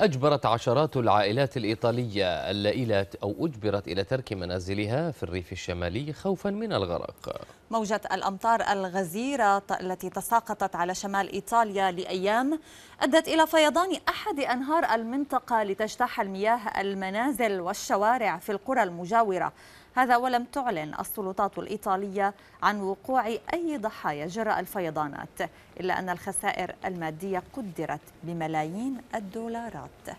أجبرت عشرات العائلات الإيطالية اللائلة أو أجبرت إلى ترك منازلها في الريف الشمالي خوفا من الغرق موجة الأمطار الغزيرة التي تساقطت على شمال إيطاليا لأيام أدت إلى فيضان أحد أنهار المنطقة لتجتاح المياه المنازل والشوارع في القرى المجاورة هذا ولم تعلن السلطات الإيطالية عن وقوع أي ضحايا جراء الفيضانات إلا أن الخسائر المادية قدرت بملايين الدولارات